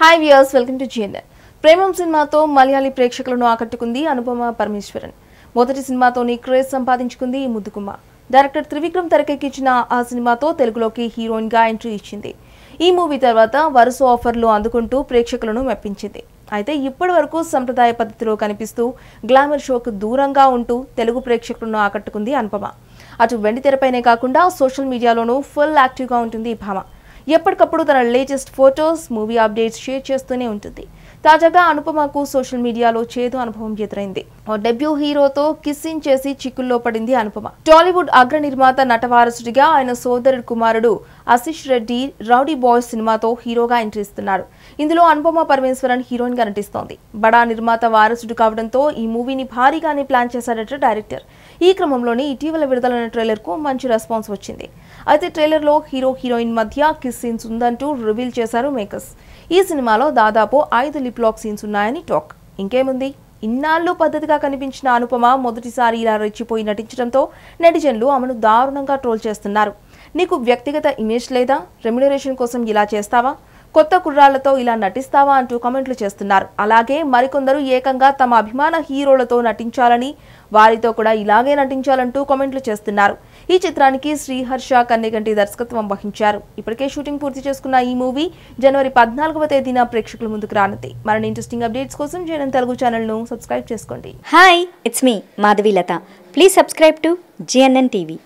hi viewers welcome to GNR Premam సినిమాతో మలయాళీ ప్రేక్షకులను ఆకట్టుకుంది అనుపమ పరమేశ్వరన్ మొదటి సినిమాతోని క్రేజ్ సంపాదించుకుంది ఈ ముద్దుకుమ్మ డైరెక్టర్ త్రివిక్రమ్ తెరకెక్కించిన ఆ సినిమాతో తెలుగులోకి హీరోయిన్గా ఎంట్రీ ఇచ్చింది ఈ మూవీ తర్వాత వరుస ఆఫర్లు అందుకుంటూ ప్రేక్షకులను మెప్పించింది అయితే ఇప్పటి వరకు సంప్రదాయ పద్ధతిలో కనిపిస్తూ గ్లామర్ షోకు దూరంగా ఉంటూ తెలుగు ప్రేక్షకులను ఆకట్టుకుంది అనుపమ అటు వెండితెరపైనే కాకుండా సోషల్ మీడియాలోనూ ఫుల్ యాక్టివ్గా ఉంటుంది భామ ఎప్పటికప్పుడు తన latest photos movie updates share చేస్తూనే ఉంటుంది తాజాగా అనుపమకు సోషల్ మీడియాలో చేదు అనుభవం ఎదురైంది ఓ డెబ్యూ హీరోతో కిస్సింగ్ చేసి చిక్కుల్లో పడింది అనుపమ టాలీవుడ్ అగ్ర నిర్మాత నటవారసుడిగా ఆయన సోదరుడు కుమారుడు అశిష్ రెడ్డి రౌడీ బాయ్ సినిమాతో హీరోగా ఎంట్రీ ఇస్తున్నారు ఇందులో అనుపమ పరమేశ్వరన్ హీరోయిన్ గా నటిస్తోంది బడా నిర్మాత వారసుడు కావడంతో ఈ మూవీని భారీగానే ప్లాన్ చేశాడట డైరెక్టర్ ఈ క్రమంలోనే ఇటీవల విడుదలైన ట్రైలర్ కు మంచి రెస్పాన్స్ వచ్చింది అయితే ట్రైలర్ లో హీరో హీరోయిన్ మధ్య కిస్ సీన్స్ ఉందంటూ రివీల్ చేశారు మేకర్స్ ఈ సినిమాలో దాదాపు ఐదు లిప్ లాక్ సీన్స్ ఉన్నాయని టాక్ ఇంకేముంది ఇన్నాళ్ళు పద్ధతిగా కనిపించిన అనుపమ మొదటిసారి ఇలా రెచ్చిపోయి నటించడంతో నెటిజన్లు ఆమెను దారుణంగా ట్రోల్ చేస్తున్నారు నీకు వ్యక్తిగత ఇమేజ్ లేదా రెమ్యునరేషన్ కోసం ఇలా చేస్తావా కొత్త కుర్రాళ్లతో ఇలా నటిస్తావా అంటూ కమెంట్లు చేస్తున్నారు అలాగే మరికొందరు ఏకంగా తమ అభిమాన హీరోలతో నటించాలని వారితో కూడా ఇలాగే నటించాలంటూ కమెంట్లు చేస్తున్నారు ఈ చిత్రానికి శ్రీహర్ష కన్నెగంటి దర్శకత్వం వహించారు ఇప్పటికే షూటింగ్ పూర్తి చేసుకున్న ఈ మూవీ జనవరి పద్నాలుగవ తేదీన ప్రేక్షకుల ముందుకు రానుంది మరిన్ని ఇంట్రెస్టింగ్ అప్డేట్స్ కోసం జనన్ తెలుగు ఛానల్ను సబ్స్క్రైబ్ చేసుకోండి hi it's me Madhavi Latha please subscribe to GNN TV